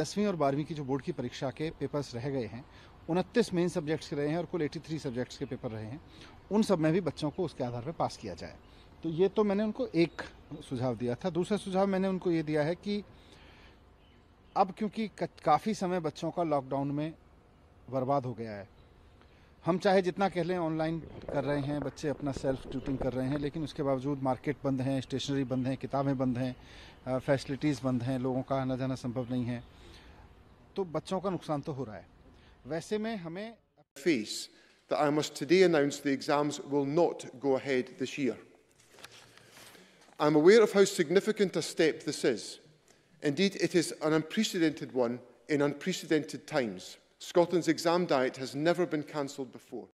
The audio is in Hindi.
दसवीं और बारहवीं की जो बोर्ड की परीक्षा के पेपर्स रह गए हैं उनतीस मेन सब्जेक्ट्स के रहे हैं और कुल 83 सब्जेक्ट्स के पेपर रहे हैं उन सब में भी बच्चों को उसके आधार पर पास किया जाए तो ये तो मैंने उनको एक सुझाव दिया था दूसरा सुझाव मैंने उनको ये दिया है कि अब क्योंकि काफ़ी समय बच्चों का लॉकडाउन में बर्बाद हो गया है हम चाहे जितना कह लें ऑनलाइन कर रहे हैं बच्चे अपना सेल्फ ट्यूटिंग कर रहे हैं लेकिन उसके बावजूद मार्केट बंद हैं स्टेशनरी बंद हैं किताबें बंद हैं फैसिलिटीज़ बंद हैं लोगों का आना जाना संभव नहीं है तो बच्चों का नुकसान तो हो रहा है वैसे में हमें fees that I must today announce the exams will not go ahead this year. I'm aware of how significant a step this is. Indeed, it is an unprecedented one in unprecedented times. Scotland's exam diet has never been cancelled before.